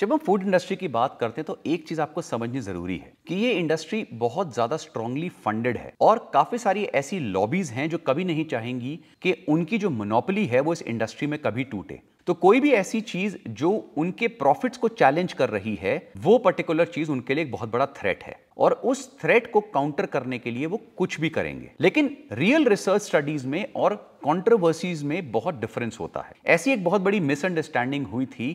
जब हम food industry की बात करते हैं तो एक चीज आपको समझनी जरूरी है कि ये इंडस्ट्री बहुत ज्यादा स्ट्रांगली फंडेड है और काफी सारी ऐसी लॉबीज हैं जो कभी नहीं चाहेंगी कि उनकी जो मोनोपली है वो इस इंडस्ट्री में कभी टूटे तो कोई भी ऐसी चीज जो उनके प्रॉफिट्स को चैलेंज कर रही है वो पर्टिकुलर चीज उनके लिए एक बहुत बड़ा थ्रेट है और उस थ्रेट को काउंटर करने के लिए वो कुछ भी करेंगे लेकिन रियल रिसर्च स्टडीज में और कॉन्ट्रोवर्सीज में बहुत डिफरेंस होता है ऐसी एक बहुत बड़ी मिसअंडरस्टैंडिंग हुई थी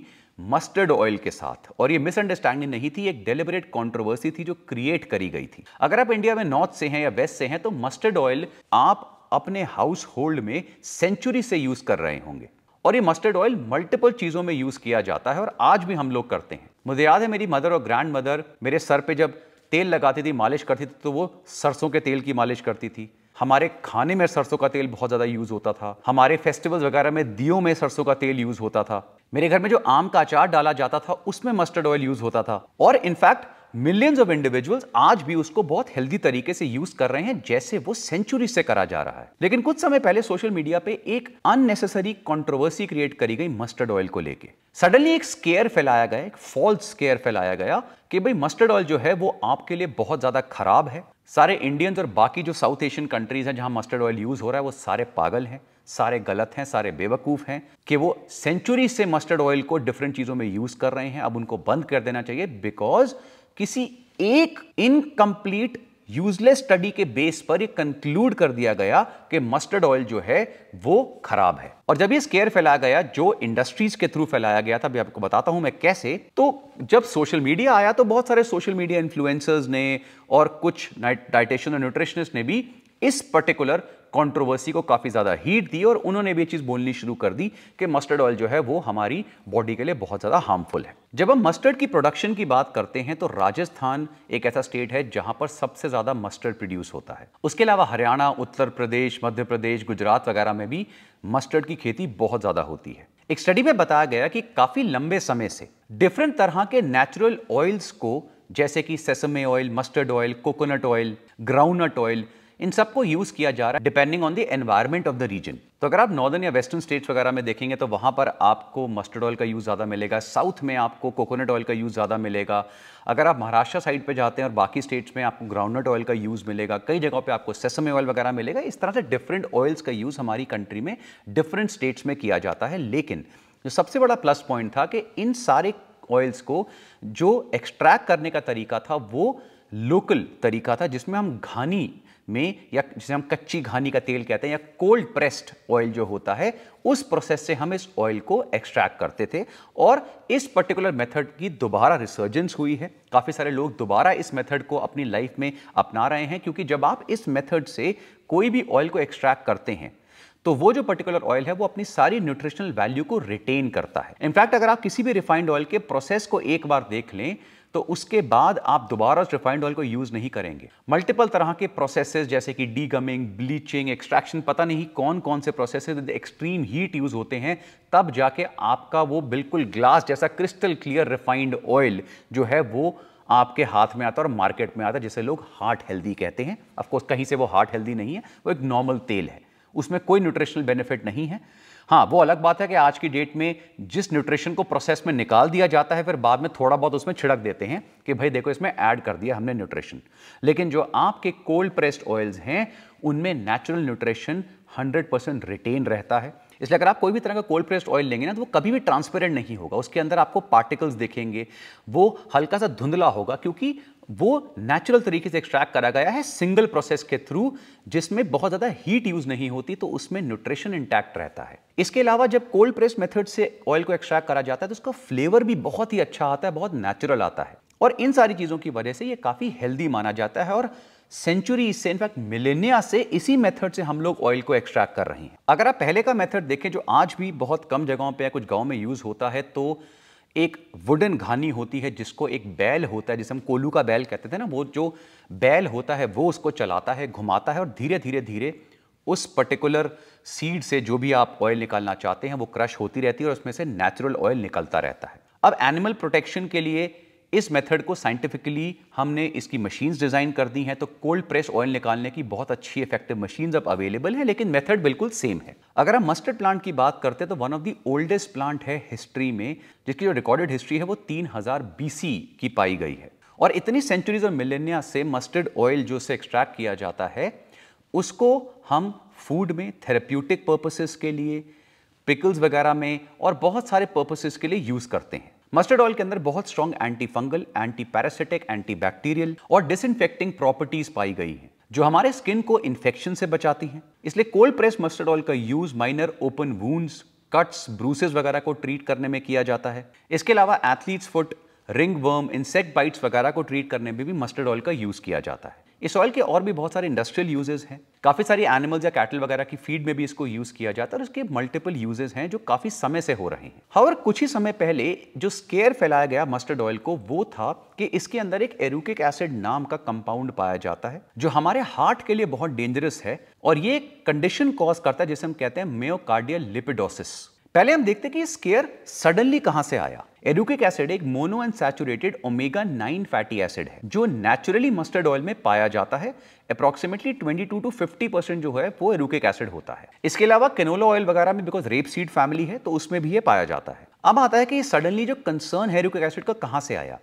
मस्टर्ड ऑयल के साथ और ये मिसअंडरस्टैंडिंग नहीं थी एक डेलिबरेट कंट्रोवर्सी थी जो क्रिएट करी गई थी अगर आप इंडिया में नॉर्थ से हैं या वेस्ट से हैं तो मस्टर्ड ऑयल आप अपने हाउस होल्ड में सेंचुरी से यूज कर रहे होंगे और ये मस्टर्ड ऑयल मल्टीपल चीजों में यूज किया जाता है और आज भी हम लोग करते हैं मुझे याद है मेरी मदर और ग्रैंड मदर मेरे सर पे जब तेल लगाती थी मालिश करती थी तो वो सरसों के तेल की मालिश करती थी हमारे खाने में सरसों का तेल बहुत ज़्यादा यूज़ होता था हमारे फेस्टिवल्स वगैरह में दियो में सरसों का तेल यूज़ होता था मेरे घर में जो आम का अचार डाला जाता था उसमें मस्टर्ड ऑयल यूज़ होता था और इनफैक्ट मिलियंस ऑफ इंडिविजुअल्स आज भी उसको बहुत हेल्दी तरीके से यूज कर रहे हैं जैसे वो सेंचुरी से करा जा रहा है लेकिन कुछ समय पहले सोशल मीडिया पे एक अननेसेसरी कंट्रोवर्सी क्रिएट करी गई मस्टर्ड ऑयल को लेके सडनली एक स्केयर फैलाया गया एक फॉल्स स्केयर फैलाया गया कि भाई मस्टर्ड ऑयल जो है वो आपके लिए बहुत ज्यादा खराब है सारे इंडियंस और बाकी जो साउथ एशियन कंट्रीज हैं जहां मस्टर्ड ऑयल यूज हो रहा है वो सारे पागल हैं सारे गलत हैं सारे बेवकूफ़ हैं कि वो सेंचुरी से मस्टर्ड ऑयल को डिफरेंट चीज़ों में यूज़ कर रहे हैं अब उनको बंद कर देना चाहिए बिकॉज किसी एक इनकम्प्लीट यूजलेस स्टडी के बेस पर ये कंक्लूड कर दिया गया कि मस्टर्ड ऑयल जो है वो खराब है और जब ये स्केयर फैलाया गया जो इंडस्ट्रीज के थ्रू फैलाया गया था अभी आपको बताता हूं मैं कैसे तो जब सोशल मीडिया आया तो बहुत सारे सोशल मीडिया इन्फ्लुएंसर्स ने और कुछ डाइटेशन और न्यूट्रिशनिस्ट ने भी इस पर्टिकुलर कंट्रोवर्सी को काफ़ी ज़्यादा हीट दी और उन्होंने भी ये चीज़ बोलनी शुरू कर दी कि मस्टर्ड ऑयल जो है वो हमारी बॉडी के लिए बहुत ज़्यादा हार्मफुल है जब हम मस्टर्ड की प्रोडक्शन की बात करते हैं तो राजस्थान एक ऐसा स्टेट है जहां पर सबसे ज़्यादा मस्टर्ड प्रोड्यूस होता है उसके अलावा हरियाणा उत्तर प्रदेश मध्य प्रदेश गुजरात वगैरह में भी मस्टर्ड की खेती बहुत ज़्यादा होती है एक स्टडी में बताया गया कि काफ़ी लंबे समय से डिफरेंट तरह के नेचुरल ऑयल्स को जैसे कि sesame oil mustard oil coconut oil groundnut oil इन सबको यूज किया जा रहा है depending on the environment of the region तो अगर आप नॉर्दर्न या वेस्टर्न स्टेट्स वगैरह में देखेंगे तो वहां पर आपको मस्टर्ड ऑयल का यूज ज्यादा मिलेगा साउथ में आपको कोकोनट ऑयल का यूज ज्यादा मिलेगा अगर आप महाराष्ट्र साइड पे जाते हैं और बाकी स्टेट्स में आपको ग्राउंडनट ऑयल का यूज मिलेगा कई जगहों पे आपको सेसमे ऑयल वगैरह मिलेगा इस तरह से डिफरेंट ऑयल्स का यूज हमारी कंट्री में डिफरेंट स्टेट्स में किया जाता है लेकिन जो सबसे बड़ा प्लस पॉइंट था कि इन सारे ऑयल्स को जो एक्सट्रैक्ट करने का तरीका था वो लोकल तरीका था जिसमें हम घानी में या जिसे हम कच्ची घानी का तेल कहते हैं या कोल्ड प्रेस्ड ऑयल जो होता है उस प्रोसेस से हम इस ऑयल को एक्सट्रैक्ट करते थे और इस पर्टिकुलर मेथड की दोबारा रिसर्जेंस हुई है काफ़ी सारे लोग दोबारा इस मेथड को अपनी लाइफ में अपना रहे हैं क्योंकि जब आप इस मेथड से कोई भी ऑयल को एक्सट्रैक्ट करते हैं तो वो जो पर्टिकुलर ऑयल है वो अपनी सारी न्यूट्रिशनल वैल्यू को रिटेन करता है इनफैक्ट अगर आप किसी भी रिफाइंड ऑयल के प्रोसेस को एक बार देख लें तो उसके बाद आप दोबारा उस रिफाइंड ऑयल को यूज़ नहीं करेंगे मल्टीपल तरह के प्रोसेसेस जैसे कि डी गमिंग ब्लीचिंग एक्सट्रैक्शन पता नहीं कौन कौन से प्रोसेसेस एक्सट्रीम हीट यूज़ होते हैं तब जाके आपका वो बिल्कुल ग्लास जैसा क्रिस्टल क्लियर रिफाइंड ऑयल जो है वो आपके हाथ में आता है और मार्केट में आता है जिसे लोग हार्ट हेल्दी कहते हैं अफकोर्स कहीं से वो हार्ट हेल्दी नहीं है वो एक नॉर्मल तेल है उसमें कोई न्यूट्रिशनल बेनिफिट नहीं है हाँ वो अलग बात है कि आज की डेट में जिस न्यूट्रिशन को प्रोसेस में निकाल दिया जाता है फिर बाद में थोड़ा बहुत उसमें छिड़क देते हैं कि भाई देखो इसमें ऐड कर दिया हमने न्यूट्रिशन लेकिन जो आपके कोल्ड प्रेस्ड ऑयल्स हैं उनमें नेचुरल न्यूट्रिशन 100 परसेंट रिटेन रहता है इसलिए अगर आप कोई भी तरह का कोल्ड प्रेस्ड ऑयल लेंगे ना तो वो कभी भी ट्रांसपेरेंट नहीं होगा उसके अंदर आपको पार्टिकल्स देखेंगे वो हल्का सा धुंधला होगा क्योंकि वो नेचुरल तरीके से एक्सट्रैक्ट करा गया है सिंगल प्रोसेस के थ्रू जिसमें बहुत ज़्यादा हीट यूज़ नहीं होती तो उसमें न्यूट्रिशन इंटैक्ट रहता है इसके अलावा जब कोल्ड प्रेस मेथड से ऑयल को एक्सट्रैक्ट करा जाता है तो उसका फ्लेवर भी बहुत ही अच्छा आता है बहुत नेचुरल आता है और इन सारी चीज़ों की वजह से ये काफ़ी हेल्दी माना जाता है और सेंचुरी से इनफैक्ट मिलेनिया से इसी मेथड से हम लोग ऑयल को एक्सट्रैक्ट कर रहे हैं अगर आप पहले का मेथड देखें जो आज भी बहुत कम जगहों पे या कुछ गाँव में यूज़ होता है तो एक वुडन घानी होती है जिसको एक बैल होता है जिसे हम कोलू का बैल कहते थे ना वो जो बैल होता है वो उसको चलाता है घुमाता है और धीरे धीरे धीरे उस पर्टिकुलर सीड से जो भी आप ऑयल निकालना चाहते हैं वो क्रश होती रहती है और उसमें से नेचुरल ऑयल निकलता रहता है अब एनिमल प्रोटेक्शन के लिए इस मेथड को साइंटिफिकली हमने इसकी मशीन्स डिज़ाइन कर दी हैं तो कोल्ड प्रेस ऑयल निकालने की बहुत अच्छी इफेक्टिव मशीन्स अब अवेलेबल हैं लेकिन मेथड बिल्कुल सेम है अगर हम मस्टर्ड प्लांट की बात करते हैं तो one of the oldest plant है हिस्ट्री में जिसकी जो रिकॉर्डेड हिस्ट्री है वो तीन हज़ार की पाई गई है और इतनी सेंचुरीज और मिलेनिया से मस्टर्ड ऑयल जो से एक्सट्रैक्ट किया जाता है उसको हम फूड में थेरेप्यूटिक पर्पसेस के लिए पिकल्स वगैरह में और बहुत सारे पर्पसेस के लिए यूज़ करते हैं मस्टर्ड ऑयल के अंदर बहुत strong anti fungal anti parasitic anti bacterial और डिसइनफेक्टिंग प्रॉपर्टीज पाई गई हैं जो हमारे स्किन को इन्फेक्शन से बचाती हैं इसलिए कोल्ड प्रेस मस्टर्ड ऑयल का use minor open wounds cuts bruises वगैरह को ट्रीट करने में किया जाता है इसके अलावा athlete's foot ringworm insect bites वगैरह को ट्रीट करने में भी मस्टर्ड ऑयल का यूज़ किया जाता है इस ऑयल के और भी बहुत सारे इंडस्ट्रियल यूजेज हैं काफ़ी सारी एनिमल्स या कैटल वगैरह की फीड में भी इसको यूज़ किया जाता है और इसके मल्टीपल यूजेस हैं जो काफ़ी समय से हो रहे हैं और कुछ ही समय पहले जो स्केयर फैलाया गया मस्टर्ड ऑयल को वो था कि इसके अंदर एक एरुकिक एसिड नाम का कंपाउंड पाया जाता है जो हमारे हार्ट के लिए बहुत डेंजरस है और ये कंडीशन कॉज करता है जिसे हम कहते हैं मेोकार्डियल लिपिडोसिस पहले हम देखते हैं कि ये स्केयर सडनली कहाँ से आया एरुकिक एसिड एक mono unsaturated omega 9 fatty acid है जो नेचुरली मस्टर्ड ऑयल में पाया जाता है अप्रोक्सीमेटली 22 टू 50 परसेंट जो है वो एरुकिक एसिड होता है इसके अलावा कैनोला ऑयल वगैरह में बिकॉज रेप सीड फैमिली है तो उसमें भी ये पाया जाता है अब आता है कि सडनली जो कंसर्न है एरुकिक एसिड का कहाँ से आया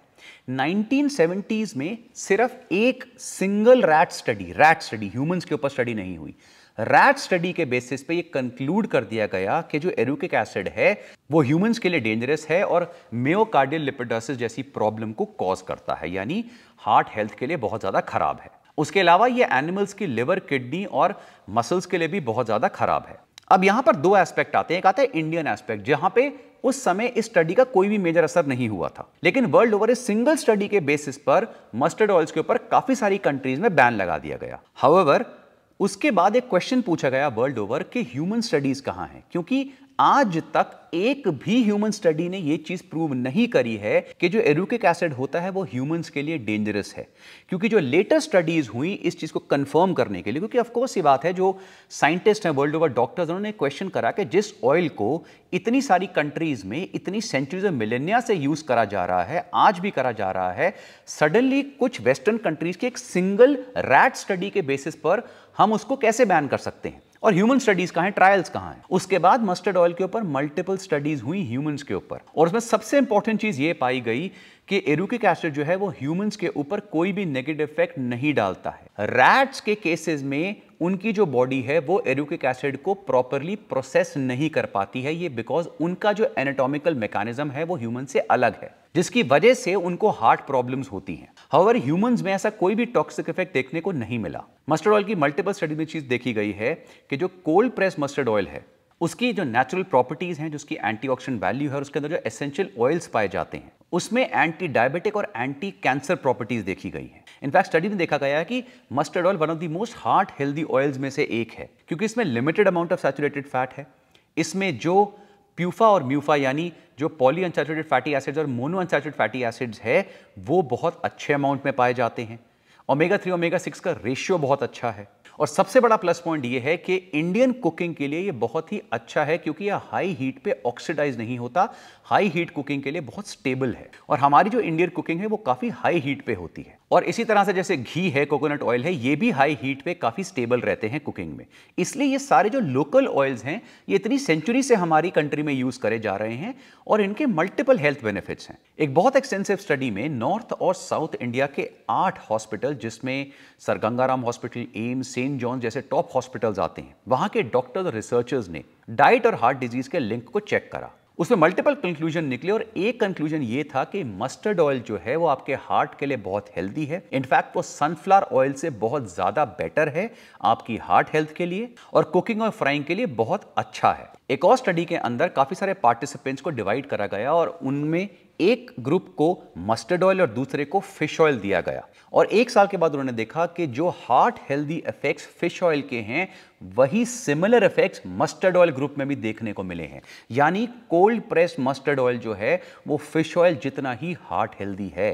1970s में सिर्फ एक single rat study rat study humans के ऊपर स्टडी नहीं हुई रैट स्टडी के बेसिस पे ये कंक्लूड कर दिया गया कि जो एरुकिक एसिड है वो ह्यूमंस के लिए डेंजरस है और मेयोकार्डियल लिपिडोसिस जैसी प्रॉब्लम को कॉज करता है यानी हार्ट हेल्थ के लिए बहुत ज़्यादा खराब है उसके अलावा ये एनिमल्स की लिवर किडनी और मसल्स के लिए भी बहुत ज़्यादा खराब है अब यहां पर दो एस्पेक्ट आते हैं एक आता है इंडियन एस्पेक्ट जहां पे उस समय इस स्टडी का कोई भी मेजर असर नहीं हुआ था लेकिन वर्ल्ड ओवर इस सिंगल स्टडी के बेसिस पर मस्टर्ड ऑयल्स के ऊपर काफी सारी कंट्रीज में बैन लगा दिया गया हाउएवर उसके बाद एक क्वेश्चन पूछा गया वर्ल्ड ओवर कि ह्यूमन स्टडीज कहाँ है क्योंकि आज तक एक भी ह्यूमन स्टडी ने यह चीज़ प्रूव नहीं करी है कि जो एरुकिक एसिड होता है वो ह्यूमंस के लिए डेंजरस है क्योंकि जो लेटेस्ट स्टडीज़ हुई इस चीज़ को कंफर्म करने के लिए क्योंकि ऑफकोर्स ये बात है जो साइंटिस्ट हैं वर्ल्ड ओवर डॉक्टर्स उन्होंने क्वेश्चन करा कि जिस ऑयल को इतनी सारी कंट्रीज़ में इतनी सेंचुरीज ऑफ मिलेनिया से यूज़ करा जा रहा है आज भी करा जा रहा है सडनली कुछ वेस्टर्न कंट्रीज़ के एक सिंगल रैट स्टडी के बेसिस पर हम उसको कैसे बैन कर सकते हैं और ह्यूमन स्टडीज कहा है ट्रायल्स कहां है उसके बाद मस्टर्ड ऑयल के ऊपर मल्टीपल स्टडीज हुई ह्यूमंस के ऊपर और उसमें सबसे इंपॉर्टेंट चीज ये पाई गई कि एरुकिक एसिड जो है वो ह्यूमंस के ऊपर कोई भी नेगेटिव इफेक्ट नहीं डालता है रैट्स के केसेस में उनकी जो बॉडी है वो एरुकिक एसिड को प्रॉपरली प्रोसेस नहीं कर पाती है ये बिकॉज उनका जो एनाटॉमिकल मैकेनिज्म है वो ह्यूमन से अलग है जिसकी वजह से उनको हार्ट प्रॉब्लम्स होती हैं हवर ह्यूमंस में ऐसा कोई भी टॉक्सिक इफेक्ट देखने को नहीं मिला मस्टर्ड ऑयल की मल्टीपल स्टडी में चीज़ देखी गई है कि जो कोल्ड प्रेस मस्टर्ड ऑयल है उसकी जो नेचुरल प्रॉपर्टीज़ हैं जिसकी एंटी वैल्यू है उसके अंदर जो एसेंशियल ऑयल्स पाए जाते हैं उसमें एंटी डायबिटिक और एंटी कैंसर प्रॉपर्टीज़ देखी गई हैं इनफैक्ट स्टडी में देखा गया है कि mustard oil one of the most heart healthy oils में से एक है क्योंकि इसमें limited amount of saturated fat है इसमें जो प्यूफा और म्यूफा यानी जो पॉली अनसेचुरेटेड फैटी एसिड्स और मोनो अनसेचुरेटेड फैटी एसिड्स है वो बहुत अच्छे अमाउंट में पाए जाते हैं ओमेगा थ्री ओमेगा सिक्स का रेशियो बहुत अच्छा है और सबसे बड़ा प्लस पॉइंट ये है कि इंडियन कुकिंग के लिए ये बहुत ही अच्छा है क्योंकि यह हाई हीट पे ऑक्सीडाइज नहीं होता हाई हीट कुकिंग के लिए बहुत स्टेबल है और हमारी जो इंडियन कुकिंग है वो काफ़ी हाई हीट पे होती है और इसी तरह से जैसे घी है कोकोनट ऑयल है ये भी हाई हीट पे काफ़ी स्टेबल रहते हैं कुकिंग में इसलिए ये सारे जो लोकल ऑयल्स हैं ये इतनी सेंचुरी से हमारी कंट्री में यूज़ करे जा रहे हैं और इनके मल्टीपल हेल्थ बेनिफिट्स हैं एक बहुत एक्सटेंसिव स्टडी में नॉर्थ और साउथ इंडिया के आठ हॉस्पिटल जिसमें sir Gangaram hospital AIIMS saint John जैसे टॉप हॉस्पिटल्स आते हैं वहाँ के डॉक्टर्स और रिसर्चर्स ने डाइट और हार्ट डिजीज़ के लिंक को चेक करा उसमें मल्टीपल कंक्लूजन निकले और एक कंक्लूजन ये था कि मस्टर्ड ऑयल जो है वो आपके हार्ट के लिए बहुत हेल्दी है इनफैक्ट वो सनफ्लावर ऑयल से बहुत ज़्यादा बेटर है आपकी हार्ट हेल्थ के लिए और कुकिंग और फ्राइंग के लिए बहुत अच्छा है एक और स्टडी के अंदर काफ़ी सारे पार्टिसिपेंट्स को डिवाइड करा गया और उनमें एक ग्रुप को मस्टर्ड ऑयल और दूसरे को फिश ऑयल दिया गया और एक साल के बाद उन्होंने देखा कि जो heart healthy effects fish oil के हैं वही similar effects mustard oil group में भी देखने को मिले हैं यानी कोल्ड प्रेस मस्टर्ड ऑयल जो है वो फिश ऑयल जितना ही हार्ट हेल्दी है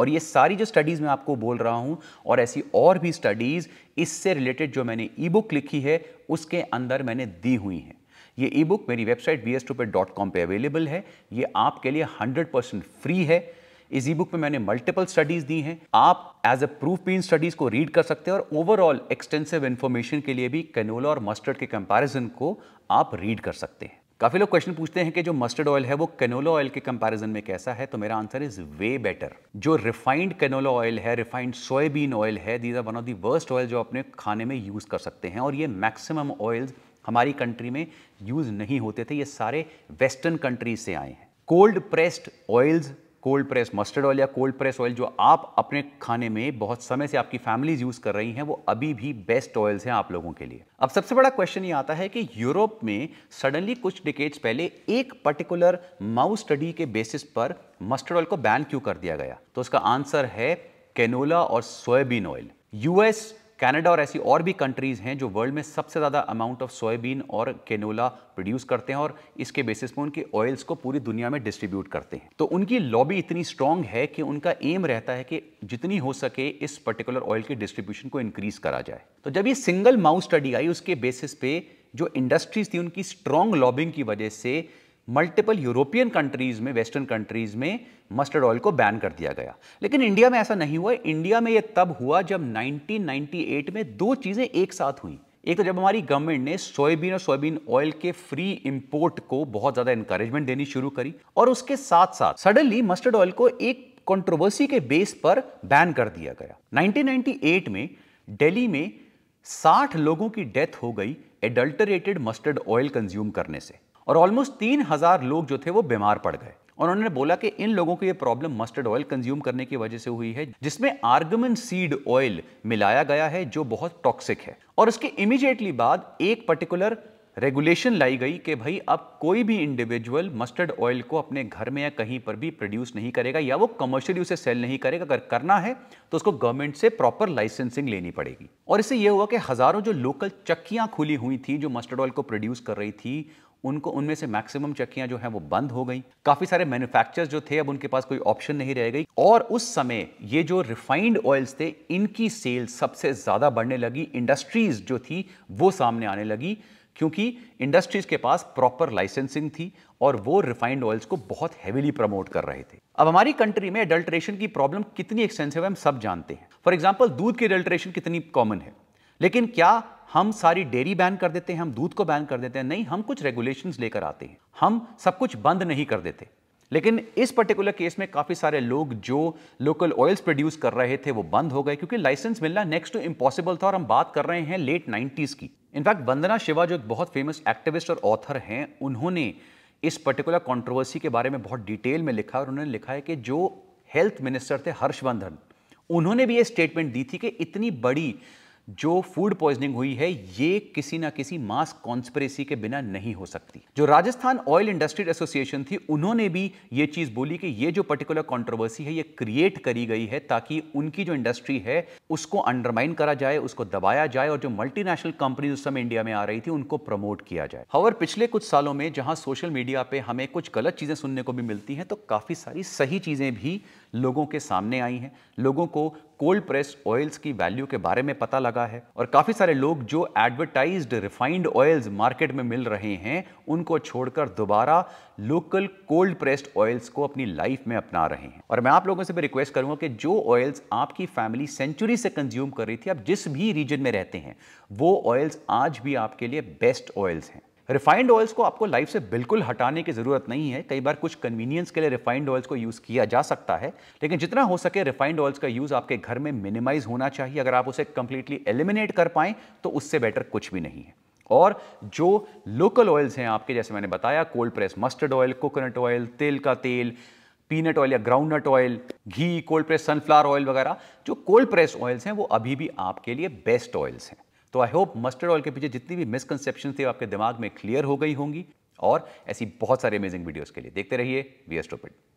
और ये सारी जो स्टडीज़ मैं आपको बोल रहा हूँ और ऐसी और भी स्टडीज़ इससे रिलेटेड जो मैंने ई बुक लिखी है उसके अंदर मैंने दी हुई हैं ये ई बुक मेरी website B S dot com पर अवेलेबल है ये आपके लिए हंड्रेड परसेंट फ्री है इस ई बुक में मैंने मल्टीपल स्टडीज दी हैं आप एज अ प्रूफ भी इन स्टडीज को रीड कर सकते हैं और ओवरऑल एक्सटेंसिव इन्फॉर्मेशन के लिए भी कैनोला और मस्टर्ड के कंपैरिजन को आप रीड कर सकते हैं काफ़ी लोग क्वेश्चन पूछते हैं कि जो मस्टर्ड ऑयल है वो कैनोला ऑयल के कंपैरिजन में कैसा है तो मेरा आंसर इज वे बेटर जो रिफाइंड कैनोला ऑयल है रिफाइंड सोयाबीन ऑयल है these are one of the worst oil जो अपने खाने में यूज़ कर सकते हैं और ये मैक्सिमम ऑयल्स हमारी कंट्री में यूज़ नहीं होते थे ये सारे वेस्टर्न कंट्रीज से आए हैं cold pressed oils cold press mustard oil या कोल्ड प्रेस ऑयल जो आप अपने खाने में बहुत समय से आपकी फैमिलीज यूज़ कर रही हैं वो अभी भी बेस्ट ऑयल्स हैं आप लोगों के लिए अब सबसे बड़ा क्वेश्चन ये आता है कि यूरोप में सडनली कुछ डिकेट्स पहले एक पर्टिकुलर माउस स्टडी के बेसिस पर मस्टर्ड ऑयल को बैन क्यों कर दिया गया तो उसका आंसर है कैनोला और सोयाबीन ऑयल यूएस कनाडा और ऐसी और भी कंट्रीज़ हैं जो वर्ल्ड में सबसे ज़्यादा अमाउंट ऑफ सोयाबीन और केनोला प्रोड्यूस करते हैं और इसके बेसिस पर उनके ऑयल्स को पूरी दुनिया में डिस्ट्रीब्यूट करते हैं तो उनकी लॉबी इतनी स्ट्रांग है कि उनका एम रहता है कि जितनी हो सके इस पर्टिकुलर ऑयल की डिस्ट्रीब्यूशन को इंक्रीज करा जाए तो जब ये सिंगल माउथ स्टडी आई उसके बेसिस पे जो इंडस्ट्रीज थी उनकी स्ट्रांग लॉबिंग की वजह से मल्टीपल यूरोपियन कंट्रीज में वेस्टर्न कंट्रीज में मस्टर्ड ऑयल को बैन कर दिया गया लेकिन इंडिया में ऐसा नहीं हुआ इंडिया में यह तब हुआ जब 1998 में दो चीज़ें एक साथ हुई एक तो जब हमारी गवर्नमेंट ने सोयाबीन और सोयाबीन ऑयल के फ्री इंपोर्ट को बहुत ज्यादा इंकरेजमेंट देनी शुरू करी और उसके साथ साथ सडनली मस्टर्ड ऑयल को एक कंट्रोवर्सी के बेस पर बैन कर दिया गया 1998 में दिल्ली में 60 लोगों की डेथ हो गई एडल्टरेटेड मस्टर्ड ऑयल कंज्यूम करने से और ऑलमोस्ट तीन हजार लोग जो थे वो बीमार पड़ गए और उन्होंने बोला कि इन लोगों को ये प्रॉब्लम मस्टर्ड ऑयल कंज्यूम करने की वजह से हुई है जिसमें आर्गमन सीड ऑयल मिलाया गया है जो बहुत टॉक्सिक है और इसके इमीडिएटली बाद एक पर्टिकुलर रेगुलेशन लाई गई कि भाई अब कोई भी इंडिविजुअल मस्टर्ड ऑयल को अपने घर में या कहीं पर भी प्रोड्यूस नहीं करेगा या वो कमर्शियली उसे सेल नहीं करेगा अगर करना है तो उसको गवर्नमेंट से प्रॉपर लाइसेंसिंग लेनी पड़ेगी और इससे यह हुआ कि हज़ारों जो लोकल चक्कियां खुली हुई थी जो मस्टर्ड ऑयल को प्रोड्यूस कर रही थी उनको उनमें से मैक्सिमम चक्कियां जो हैं वो बंद हो गई काफ़ी सारे मैन्युफैक्चरर्स जो थे अब उनके पास कोई ऑप्शन नहीं रह गई और उस समय ये जो रिफाइंड ऑयल्स थे इनकी सेल सबसे ज़्यादा बढ़ने लगी इंडस्ट्रीज़ जो थी वो सामने आने लगी क्योंकि इंडस्ट्रीज़ के पास प्रॉपर लाइसेंसिंग थी और वो रिफाइंड ऑयल्स को बहुत हैविली प्रमोट कर रहे थे अब हमारी कंट्री में एडल्ट्रेशन की प्रॉब्लम कितनी एक्सटेंसिव है हम सब जानते हैं फॉर एग्जाम्पल दूध की एडल्ट्रेशन कितनी कॉमन है लेकिन क्या हम सारी डेयरी बैन कर देते हैं हम दूध को बैन कर देते हैं नहीं हम कुछ रेगुलेशन लेकर आते हैं हम सब कुछ बंद नहीं कर देते लेकिन इस पर्टिकुलर केस में काफ़ी सारे लोग जो लोकल ऑयल्स प्रोड्यूस कर रहे थे वो बंद हो गए क्योंकि लाइसेंस मिलना नेक्स्ट टू इम्पॉसिबल था और हम बात कर रहे हैं लेट 90s की इनफैक्ट वंदना शिवा जो एक बहुत फेमस एक्टिविस्ट और ऑथर हैं उन्होंने इस पर्टिकुलर कंट्रोवर्सी के बारे में बहुत डिटेल में लिखा और उन्होंने लिखा है कि जो हेल्थ मिनिस्टर थे हर्षवर्धन उन्होंने भी ये स्टेटमेंट दी थी कि इतनी बड़ी जो फूड पॉइजनिंग हुई है ये किसी ना किसी मास कॉन्स्परेसी के बिना नहीं हो सकती जो राजस्थान ऑयल इंडस्ट्री एसोसिएशन थी उन्होंने भी ये चीज बोली कि ये जो पर्टिकुलर कॉन्ट्रोवर्सी है ये क्रिएट करी गई है ताकि उनकी जो इंडस्ट्री है उसको अंडरमाइन करा जाए उसको दबाया जाए और जो मल्टीनेशनल कंपनीज उस समय इंडिया में आ रही थी उनको प्रमोट किया जाए हवर पिछले कुछ सालों में जहां सोशल मीडिया पे हमें कुछ गलत चीजें सुनने को भी मिलती हैं तो काफी सारी सही चीजें भी लोगों के सामने आई हैं लोगों को कोल्ड प्रेस ऑयल्स की वैल्यू के बारे में पता लगा है और काफ़ी सारे लोग जो एडवर्टाइज्ड रिफाइंड ऑयल्स मार्केट में मिल रहे हैं उनको छोड़कर दोबारा लोकल कोल्ड प्रेस्ड ऑयल्स को अपनी लाइफ में अपना रहे हैं और मैं आप लोगों से भी रिक्वेस्ट करूंगा कि जो ऑयल्स आपकी फैमिली सेंचुरी से कंज्यूम कर रही थी आप जिस भी रीजन में रहते हैं वो ऑयल्स आज भी आपके लिए बेस्ट ऑयल्स हैं रिफाइंड ऑयल्स को आपको लाइफ से बिल्कुल हटाने की ज़रूरत नहीं है कई बार कुछ कन्वीनियंस के लिए रिफाइंड ऑयल्स को यूज़ किया जा सकता है लेकिन जितना हो सके रिफाइंड ऑयल्स का यूज़ आपके घर में मिनिमाइज होना चाहिए अगर आप उसे कंप्लीटली एलिमिनेट कर पाए तो उससे बेटर कुछ भी नहीं है और जो लोकल ऑयल्स हैं आपके जैसे मैंने बताया cold press mustard oil coconut oil तेल का तेल पीनट ऑयल या ग्राउंडनट ऑयल घी कोल्ड प्रेस सनफ्लावर ऑयल वगैरह जो कोल्ड प्रेस ऑयल्स हैं वो अभी भी आपके लिए बेस्ट ऑयल्स हैं तो आई होप मस्टर्ड ऑयल के पीछे जितनी भी मिसकनसेप्शन थी आपके दिमाग में क्लियर हो गई होंगी और ऐसी बहुत सारी अमेजिंग वीडियोज़ के लिए देखते रहिए वी एस्ट्रोपिड